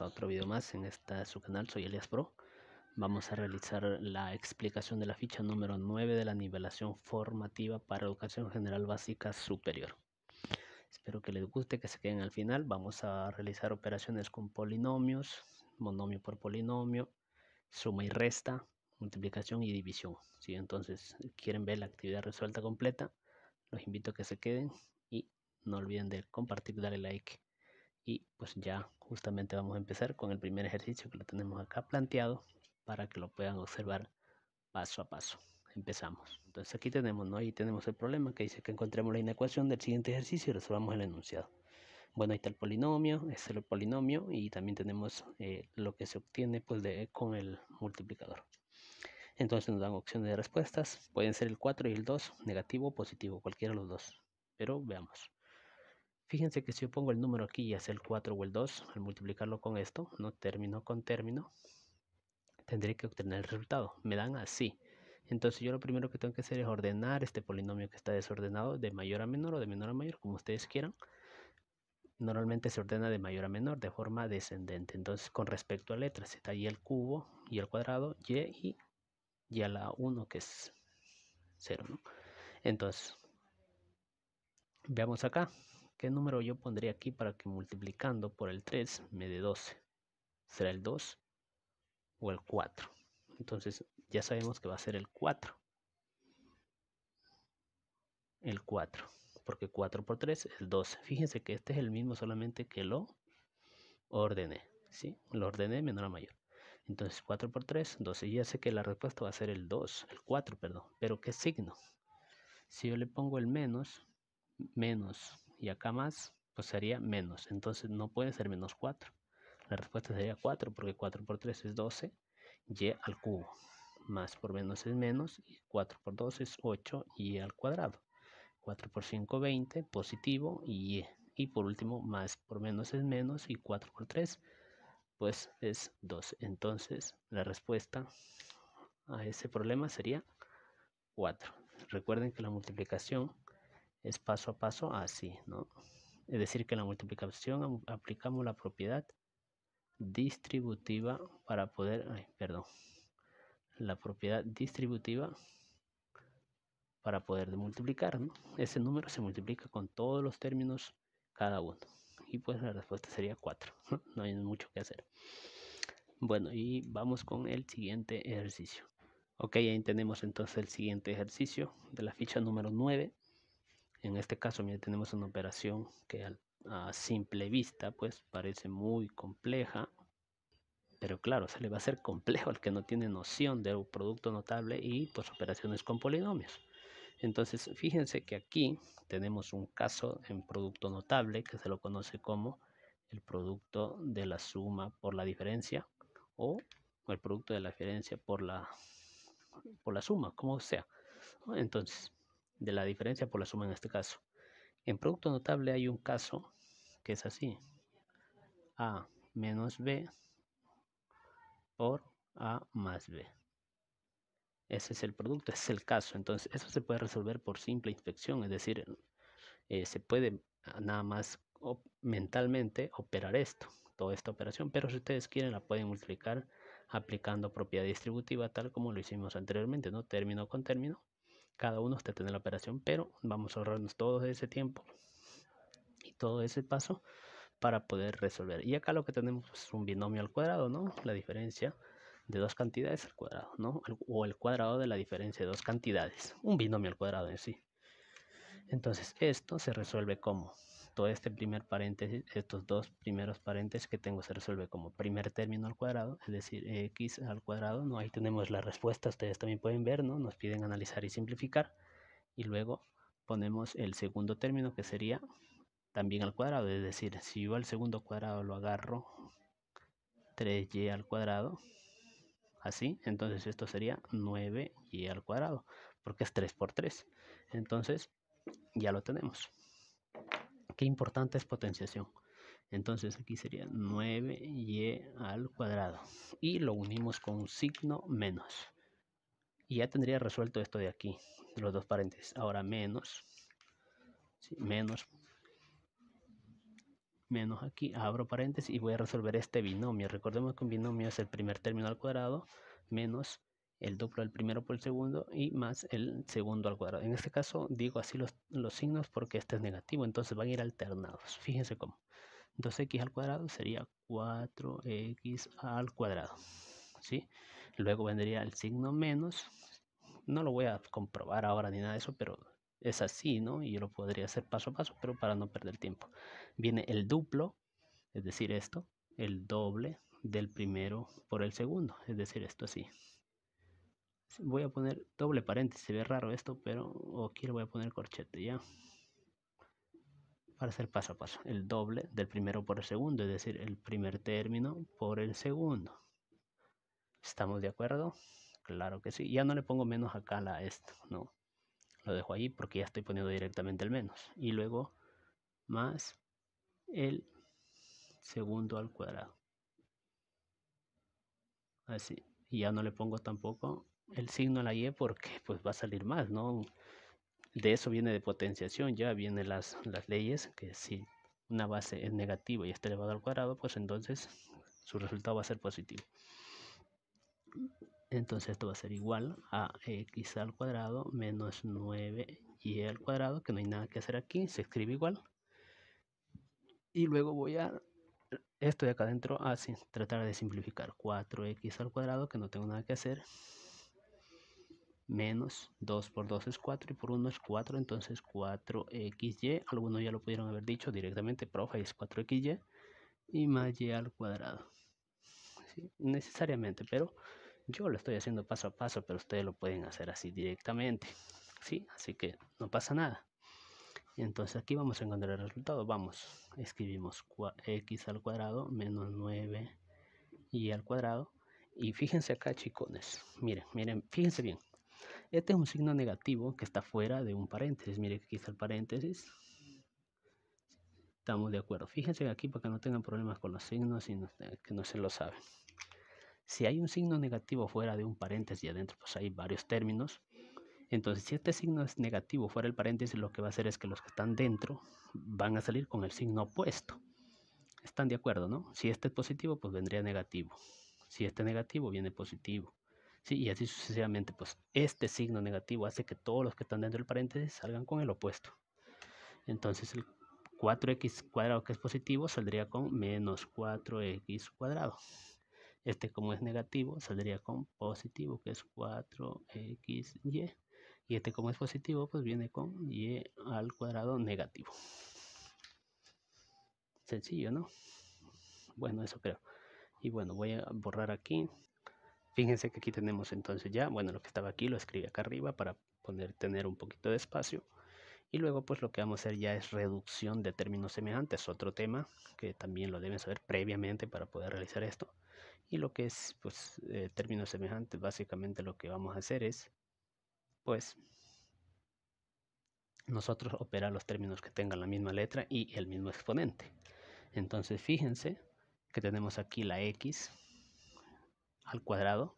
a otro video más en esta su canal, soy Elias Pro. Vamos a realizar la explicación de la ficha número 9 de la nivelación formativa para educación general básica superior. Espero que les guste, que se queden al final. Vamos a realizar operaciones con polinomios, monomio por polinomio, suma y resta, multiplicación y división. Si entonces quieren ver la actividad resuelta completa, los invito a que se queden y no olviden de compartir, darle like y pues ya justamente vamos a empezar con el primer ejercicio que lo tenemos acá planteado para que lo puedan observar paso a paso. Empezamos. Entonces aquí tenemos, ¿no? Ahí tenemos el problema que dice que encontremos la inecuación del siguiente ejercicio y resolvamos el enunciado. Bueno, ahí está el polinomio, este es el polinomio y también tenemos eh, lo que se obtiene pues de, e con el multiplicador. Entonces nos dan opciones de respuestas, pueden ser el 4 y el 2, negativo o positivo, cualquiera de los dos. Pero veamos. Fíjense que si yo pongo el número aquí, ya sea el 4 o el 2, al multiplicarlo con esto, no término con término, tendré que obtener el resultado. Me dan así. Entonces yo lo primero que tengo que hacer es ordenar este polinomio que está desordenado de mayor a menor o de menor a mayor, como ustedes quieran. Normalmente se ordena de mayor a menor de forma descendente. Entonces con respecto a letras está y el cubo y el cuadrado, y y, a la 1 que es 0. Entonces, veamos acá. ¿Qué número yo pondría aquí para que multiplicando por el 3 me dé 12? ¿Será el 2 o el 4? Entonces ya sabemos que va a ser el 4. El 4, porque 4 por 3 es 12. Fíjense que este es el mismo solamente que lo ordené. ¿sí? Lo ordené menor a mayor. Entonces 4 por 3, 12. Ya sé que la respuesta va a ser el 2, el 4, perdón. Pero ¿qué signo? Si yo le pongo el menos, menos y acá más, pues sería menos. Entonces no puede ser menos 4. La respuesta sería 4 porque 4 por 3 es 12 y al cubo. Más por menos es menos y 4 por 2 es 8 y al cuadrado. 4 por 5 20 positivo y y por último más por menos es menos y 4 por 3 pues es 2. Entonces la respuesta a ese problema sería 4. Recuerden que la multiplicación es paso a paso así, ¿no? Es decir, que en la multiplicación aplicamos la propiedad distributiva para poder, ay, perdón, la propiedad distributiva para poder multiplicar, ¿no? Ese número se multiplica con todos los términos cada uno. Y pues la respuesta sería 4. No hay mucho que hacer. Bueno, y vamos con el siguiente ejercicio. Ok, ahí tenemos entonces el siguiente ejercicio de la ficha número 9. En este caso, mira, tenemos una operación que a simple vista, pues parece muy compleja, pero claro, se le va a hacer complejo al que no tiene noción de un producto notable y pues operaciones con polinomios. Entonces, fíjense que aquí tenemos un caso en producto notable que se lo conoce como el producto de la suma por la diferencia o el producto de la diferencia por la, por la suma, como sea. Entonces, de la diferencia por la suma en este caso. En producto notable hay un caso que es así. A menos B por A más B. Ese es el producto, ese es el caso. Entonces, eso se puede resolver por simple inspección, es decir, eh, se puede nada más mentalmente operar esto, toda esta operación, pero si ustedes quieren la pueden multiplicar aplicando propiedad distributiva tal como lo hicimos anteriormente, ¿no? Término con término cada uno está tiene la operación, pero vamos a ahorrarnos todo ese tiempo y todo ese paso para poder resolver. Y acá lo que tenemos es un binomio al cuadrado, ¿no? La diferencia de dos cantidades al cuadrado, ¿no? O el cuadrado de la diferencia de dos cantidades, un binomio al cuadrado en sí. Entonces, esto se resuelve como este primer paréntesis, estos dos primeros paréntesis que tengo se resuelve como primer término al cuadrado, es decir, x al cuadrado, ¿no? Ahí tenemos la respuesta, ustedes también pueden ver, ¿no? Nos piden analizar y simplificar. Y luego ponemos el segundo término que sería también al cuadrado, es decir, si yo al segundo cuadrado lo agarro 3y al cuadrado, así, entonces esto sería 9y al cuadrado, porque es 3 por 3. Entonces, ya lo tenemos qué importante es potenciación. Entonces aquí sería 9y al cuadrado. Y lo unimos con un signo menos. Y ya tendría resuelto esto de aquí, los dos paréntesis. Ahora menos. menos. Menos aquí, abro paréntesis y voy a resolver este binomio. Recordemos que un binomio es el primer término al cuadrado menos el duplo del primero por el segundo y más el segundo al cuadrado. En este caso digo así los, los signos porque este es negativo, entonces van a ir alternados. Fíjense cómo. 2x al cuadrado sería 4x al cuadrado. ¿sí? Luego vendría el signo menos. No lo voy a comprobar ahora ni nada de eso, pero es así, ¿no? Y yo lo podría hacer paso a paso, pero para no perder tiempo. Viene el duplo, es decir, esto, el doble del primero por el segundo, es decir, esto así voy a poner doble paréntesis, se ve raro esto, pero aquí le voy a poner corchete ya. Para hacer paso a paso, el doble del primero por el segundo, es decir, el primer término por el segundo. ¿Estamos de acuerdo? Claro que sí. Ya no le pongo menos acá a esto, no. Lo dejo ahí porque ya estoy poniendo directamente el menos. Y luego más el segundo al cuadrado. Así. Y ya no le pongo tampoco el signo a la Y porque pues va a salir más, ¿no? De eso viene de potenciación, ya vienen las, las leyes que si una base es negativa y está elevado al cuadrado, pues entonces su resultado va a ser positivo. Entonces esto va a ser igual a x al cuadrado menos 9y al cuadrado, que no hay nada que hacer aquí, se escribe igual. Y luego voy a esto de acá adentro así ah, tratar de simplificar 4x al cuadrado, que no tengo nada que hacer, menos 2 por 2 es 4 y por 1 es 4, entonces 4xy, algunos ya lo pudieron haber dicho directamente, profe, es 4xy y más y al cuadrado. Necesariamente, pero yo lo estoy haciendo paso a paso, pero ustedes lo pueden hacer así directamente, ¿sí? Así que no pasa nada. Entonces aquí vamos a encontrar el resultado, vamos, escribimos x al cuadrado menos 9 y al cuadrado. Y fíjense acá, chicos miren, miren, fíjense bien, este es un signo negativo que está fuera de un paréntesis. Mire que aquí está el paréntesis. Estamos de acuerdo. Fíjense aquí para que no tengan problemas con los signos y eh, que no se lo saben. Si hay un signo negativo fuera de un paréntesis y adentro pues hay varios términos, entonces, si este signo es negativo fuera del paréntesis, lo que va a hacer es que los que están dentro van a salir con el signo opuesto. ¿Están de acuerdo, no? Si este es positivo, pues vendría negativo. Si este es negativo, viene positivo. ¿sí? Y así sucesivamente, pues este signo negativo hace que todos los que están dentro del paréntesis salgan con el opuesto. Entonces el 4x cuadrado que es positivo saldría con menos 4x cuadrado. Este como es negativo saldría con positivo que es 4xy. Y este como es positivo pues viene con y al cuadrado negativo. Sencillo, ¿no? Bueno, eso creo. Y bueno, voy a borrar aquí. Fíjense que aquí tenemos entonces ya, bueno, lo que estaba aquí lo escribí acá arriba para poder tener un poquito de espacio. Y luego pues lo que vamos a hacer ya es reducción de términos semejantes, otro tema que también lo deben saber previamente para poder realizar esto. Y lo que es pues eh, términos semejantes, básicamente lo que vamos a hacer es pues nosotros operar los términos que tengan la misma letra y el mismo exponente. Entonces fíjense que tenemos aquí la X al cuadrado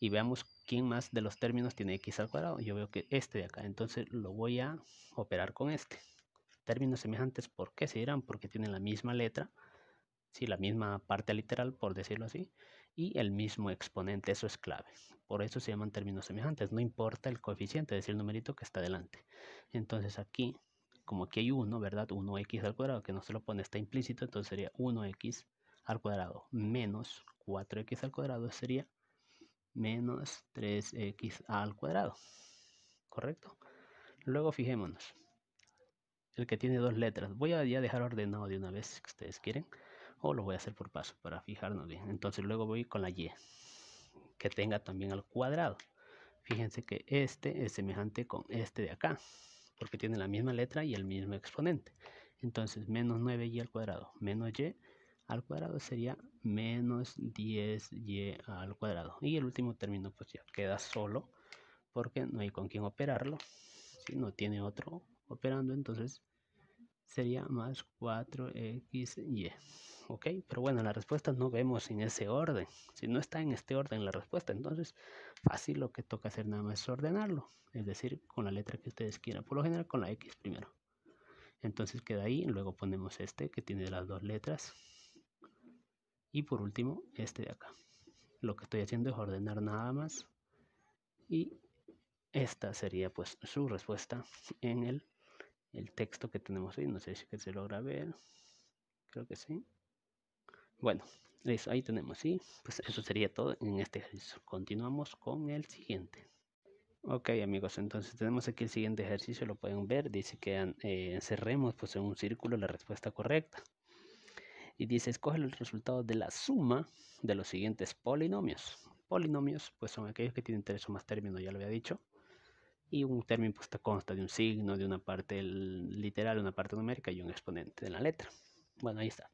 y veamos quién más de los términos tiene x al cuadrado. Yo veo que este de acá, entonces lo voy a operar con este. Términos semejantes, ¿por qué se dirán? Porque tienen la misma letra, sí, la misma parte literal, por decirlo así, y el mismo exponente, eso es clave. Por eso se llaman términos semejantes, no importa el coeficiente, es decir, el numerito que está delante. Entonces aquí, como aquí hay 1, ¿verdad? 1x al cuadrado, que no se lo pone, está implícito, entonces sería 1x al cuadrado menos 4x al cuadrado sería menos 3x al cuadrado. ¿Correcto? Luego fijémonos. El que tiene dos letras. Voy a dejar ordenado de una vez si ustedes quieren. O lo voy a hacer por paso para fijarnos bien. Entonces luego voy con la y. Que tenga también al cuadrado. Fíjense que este es semejante con este de acá. Porque tiene la misma letra y el mismo exponente. Entonces menos 9y al cuadrado. Menos y al cuadrado sería menos 10y al cuadrado. Y el último término pues ya queda solo porque no hay con quien operarlo. Si no tiene otro operando, entonces sería más 4xy. ¿Ok? Pero bueno, la respuesta no vemos en ese orden. Si no está en este orden la respuesta, entonces fácil lo que toca hacer nada más es ordenarlo. Es decir, con la letra que ustedes quieran. Por lo general con la x primero. Entonces queda ahí, luego ponemos este que tiene las dos letras y por último este de acá lo que estoy haciendo es ordenar nada más y esta sería pues su respuesta en el, texto que tenemos ahí no sé si se logra ver creo que sí bueno ahí tenemos sí pues eso sería todo en este ejercicio continuamos con el siguiente Ok amigos, entonces tenemos aquí el siguiente ejercicio, lo pueden ver, dice que encerremos eh, pues en un círculo la respuesta correcta y dice escoge los resultados de la suma de los siguientes polinomios. Polinomios pues son aquellos que tienen tres o más términos, ya lo había dicho. Y un término pues consta de un signo, de una parte literal, una parte numérica y un exponente de la letra. Bueno, ahí está.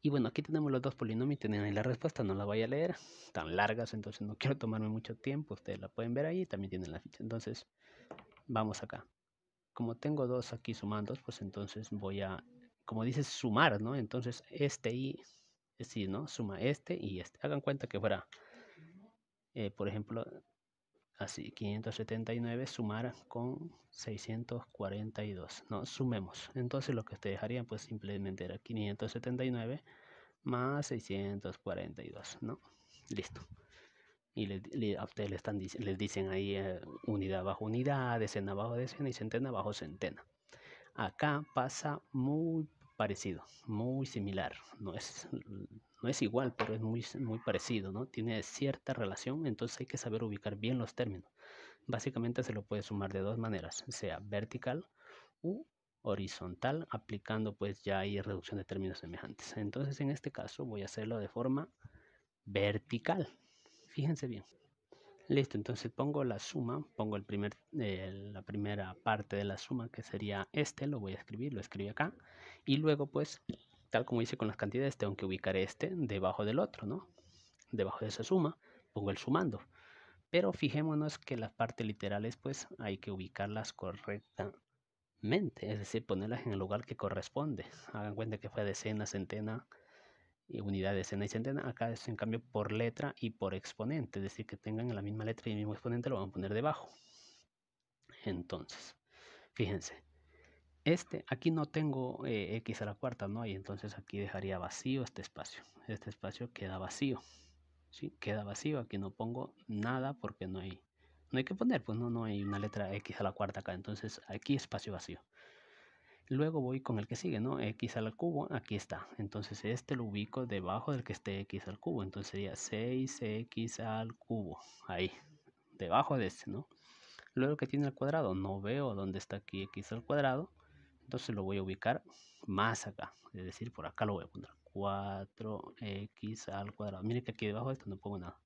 Y bueno, aquí tenemos los dos polinomios, tienen ahí la respuesta, no la voy a leer, tan largas, entonces no quiero tomarme mucho tiempo, ustedes la pueden ver ahí, también tienen la ficha. Entonces, vamos acá. Como tengo dos aquí sumando pues entonces voy a como dice, sumar, ¿no? Entonces, este y, sí, este ¿no? Suma este y este. Hagan cuenta que fuera, eh, por ejemplo, así, 579 sumar con 642, ¿no? Sumemos. Entonces, lo que ustedes dejarían, pues, simplemente era 579 más 642, ¿no? Listo. Y a ustedes les, están, les dicen ahí eh, unidad bajo unidad, decena bajo decena y centena bajo centena. Acá pasa mucho parecido, muy similar, no es, no es igual, pero es muy, muy parecido, ¿no? Tiene cierta relación, entonces hay que saber ubicar bien los términos. Básicamente se lo puede sumar de dos maneras, sea vertical u horizontal, aplicando pues ya hay reducción de términos semejantes. Entonces en este caso voy a hacerlo de forma vertical. Fíjense bien. Listo, entonces pongo la suma, pongo el primer, eh, la primera parte de la suma que sería este, lo voy a escribir, lo escribí acá. Y luego pues, tal como hice con las cantidades, tengo que ubicar este debajo del otro, ¿no? Debajo de esa suma, pongo el sumando. Pero fijémonos que las partes literales pues hay que ubicarlas correctamente es decir, ponerlas en el lugar que corresponde. Hagan cuenta que fue decena, centena, eh, unidades en y centena. Acá es en cambio por letra y por exponente, es decir, que tengan la misma letra y el mismo exponente lo van a poner debajo. Entonces, fíjense, este, aquí no tengo x eh, a la cuarta, ¿no? hay entonces aquí dejaría vacío este espacio. Este espacio queda vacío, ¿sí? Queda vacío, aquí no pongo nada porque no hay, no hay que poner, pues no, no hay una letra x a la cuarta acá, entonces aquí espacio vacío. Luego voy con el que sigue, ¿no? X al cubo, aquí está. Entonces este lo ubico debajo del que esté X al cubo. Entonces sería 6X al cubo, ahí, debajo de este, ¿no? Luego que tiene al cuadrado, no veo dónde está aquí X al cuadrado. Entonces lo voy a ubicar más acá, es decir, por acá lo voy a poner. 4x al cuadrado. Miren que aquí debajo de esto no pongo nada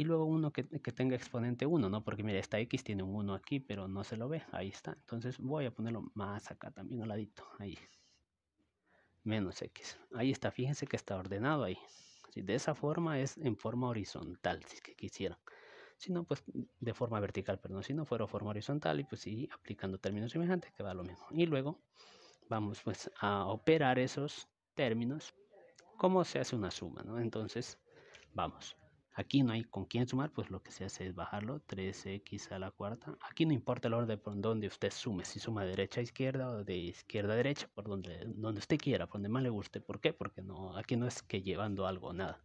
y luego uno que, tenga exponente 1, ¿no? Porque mira, esta x tiene un 1 aquí, pero no se lo ve, ahí está. Entonces voy a ponerlo más acá también al ladito, ahí. Menos x. Ahí está, fíjense que está ordenado ahí. Si de esa forma es en forma horizontal, si es que quisiera. Si no, pues de forma vertical, perdón. Si no fuera forma horizontal y pues sí, aplicando términos semejantes, que va lo mismo. Y luego vamos pues a operar esos términos como se hace una suma, ¿no? Entonces, vamos. Aquí no hay con quién sumar, pues lo que se hace es bajarlo, 3x a la cuarta. Aquí no importa el orden por donde usted sume, si suma de derecha a izquierda o de izquierda a derecha, por donde, donde usted quiera, por donde más le guste. ¿Por qué? Porque no, aquí no es que llevando algo nada.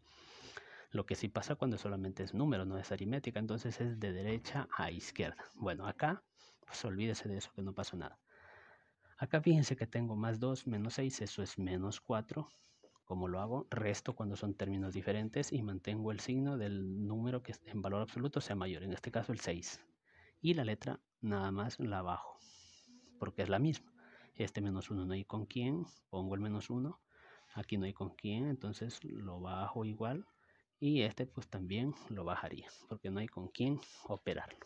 Lo que sí pasa cuando solamente es número, no es aritmética, entonces es de derecha a izquierda. Bueno, acá, pues olvídese de eso, que no pasó nada. Acá fíjense que tengo más 2 menos 6, eso es menos 4 como lo hago, resto cuando son términos diferentes y mantengo el signo del número que en valor absoluto sea mayor, en este caso el 6. Y la letra nada más la bajo, porque es la misma. Este menos 1 no hay con quién, pongo el menos 1, aquí no hay con quién, entonces lo bajo igual. Y este pues también lo bajaría, porque no hay con quién operarlo.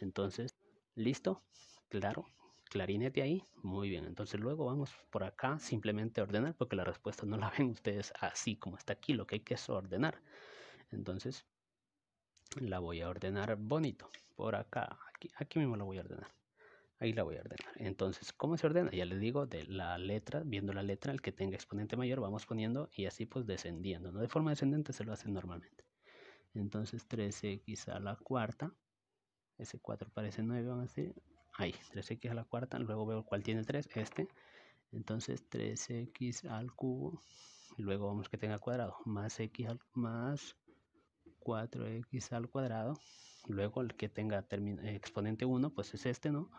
Entonces, ¿listo? Claro, clarinete ahí, muy bien, entonces luego vamos por acá simplemente ordenar porque la respuesta no la ven ustedes así como está aquí, lo que hay que es ordenar, entonces la voy a ordenar bonito, por acá, aquí, mismo la voy a ordenar, ahí la voy a ordenar, entonces ¿cómo se ordena? Ya les digo, de la letra, viendo la letra, el que tenga exponente mayor vamos poniendo y así pues descendiendo, no de forma descendente se lo hacen normalmente, entonces 13x a la cuarta, ese 4 parece 9, vamos a decir, ahí, 3x a la cuarta, luego veo cuál tiene 3, este, entonces 3x al cubo, y luego vamos que tenga cuadrado, más x al, más 4x al cuadrado, luego el que tenga exponente 1, pues es este, ¿no?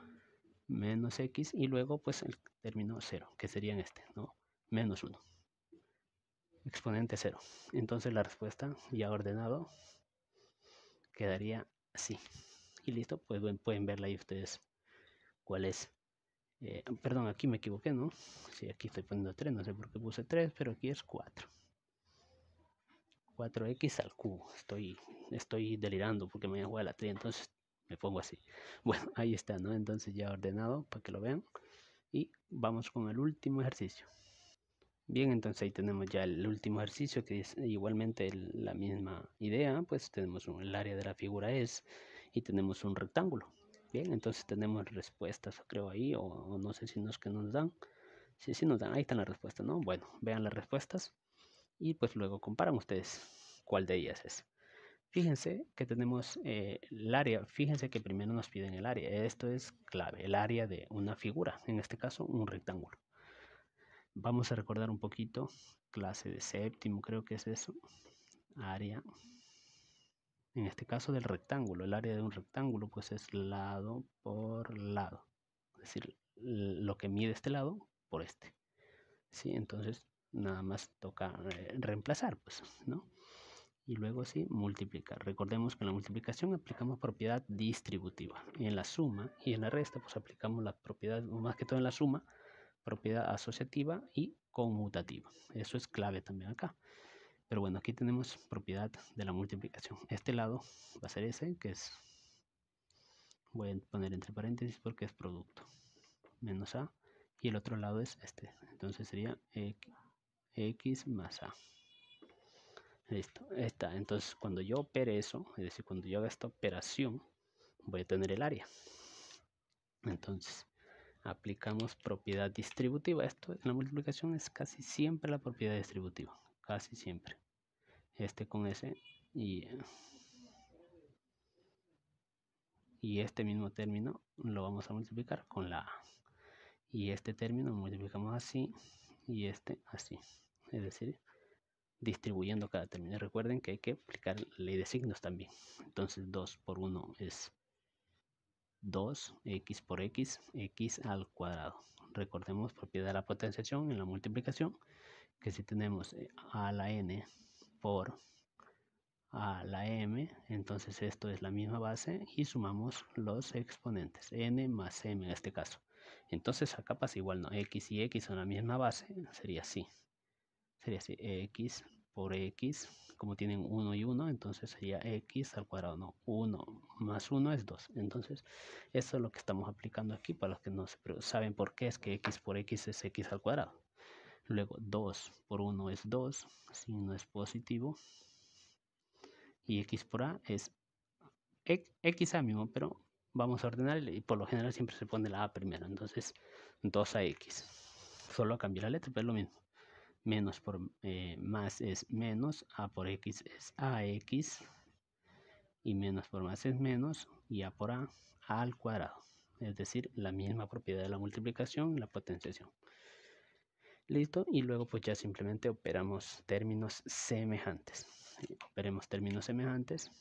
Menos x, y luego pues el término 0, que sería en este, ¿no? Menos 1. Exponente 0. Entonces la respuesta ya ordenado quedaría así. Y listo, pues pueden verla ahí ustedes cuál es. Eh, perdón, aquí me equivoqué, ¿no? Sí, aquí estoy poniendo 3, no sé por qué puse 3, pero aquí es 4. 4x al cubo. Estoy, estoy delirando porque me voy a la 3, entonces me pongo así. Bueno, ahí está, ¿no? Entonces ya ordenado para que lo vean. Y vamos con el último ejercicio. Bien, entonces ahí tenemos ya el último ejercicio que es igualmente la misma idea, pues tenemos un, el área de la figura es y tenemos un rectángulo. Bien, entonces tenemos respuestas, creo ahí, o, no sé si nos que nos dan. Sí, sí nos dan, ahí están las respuestas, ¿no? Bueno, vean las respuestas y pues luego comparan ustedes cuál de ellas es. Fíjense que tenemos eh, el área, fíjense que primero nos piden el área, esto es clave, el área de una figura, en este caso un rectángulo. Vamos a recordar un poquito, clase de séptimo, creo que es eso, área en este caso del rectángulo, el área de un rectángulo pues es lado por lado, es decir, lo que mide este lado por este. Entonces nada más toca eh, reemplazar, pues, ¿no? Y luego sí, multiplicar. Recordemos que en la multiplicación aplicamos propiedad distributiva. Y en la suma y en la resta, pues aplicamos la propiedad, más que todo en la suma, propiedad asociativa y conmutativa. Eso es clave también acá. Pero bueno, aquí tenemos propiedad de la multiplicación. Este lado va a ser ese, que es, voy a poner entre paréntesis porque es producto, menos A. Y el otro lado es este, entonces sería X e, más A. Listo, está. Entonces, cuando yo opere eso, es decir, cuando yo haga esta operación, voy a tener el área. Entonces, aplicamos propiedad distributiva. Esto en la multiplicación es casi siempre la propiedad distributiva, casi siempre este con s y, este mismo término lo vamos a multiplicar con la a y este término multiplicamos así y este así es decir distribuyendo cada término recuerden que hay que aplicar la ley de signos también entonces 2 por 1 es 2 x por x x al cuadrado recordemos propiedad de la potenciación en la multiplicación que si tenemos eh, a la n por a la m, entonces esto es la misma base y sumamos los exponentes, n más m en este caso. Entonces acá pasa igual, ¿no? x y x son la misma base, sería así. Sería así, x por x, como tienen 1 y 1, entonces sería x al cuadrado, ¿no? 1 más 1 es 2. Entonces, eso es lo que estamos aplicando aquí para los que no saben por qué es que x por x es x al cuadrado. Luego 2 por 1 es 2, no es positivo. Y x por a es x e, a mismo, pero vamos a ordenar y por lo general siempre se pone la a primero. Entonces 2 a x. Solo cambia la letra, pero es lo mismo. Menos por eh, más es menos, a por x es ax. Y menos por más es menos, y a por a, a al cuadrado. Es decir, la misma propiedad de la multiplicación, la potenciación. Listo, y luego pues ya simplemente operamos términos semejantes. Operemos términos semejantes.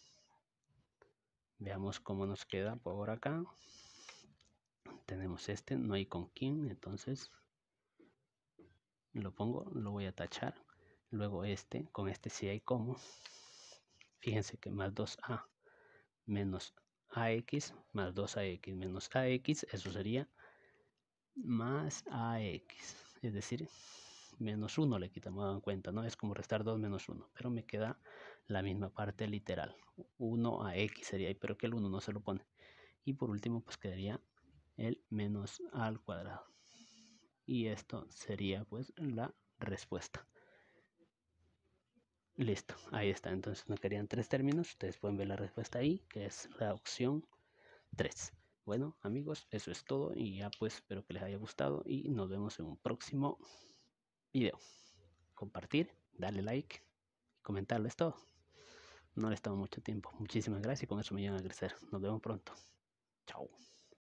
Veamos cómo nos queda por acá. Tenemos este, no hay con quién, entonces lo pongo, lo voy a tachar. Luego este, con este sí hay como. Fíjense que más 2A menos AX más 2AX menos AX, eso sería más AX es decir, menos 1 le quitamos en cuenta, ¿no? Es como restar 2 menos 1, pero me queda la misma parte literal. 1 a x sería ahí, pero que el 1 no se lo pone. Y por último, pues quedaría el menos al cuadrado. Y esto sería pues la respuesta. Listo, ahí está. Entonces me querían tres términos. Ustedes pueden ver la respuesta ahí, que es la opción 3. Bueno, amigos, eso es todo y ya pues espero que les haya gustado y nos vemos en un próximo video. Compartir, darle like y comentarlo es todo. No les tomo mucho tiempo. Muchísimas gracias y con eso me llegan a crecer. Nos vemos pronto. Chao.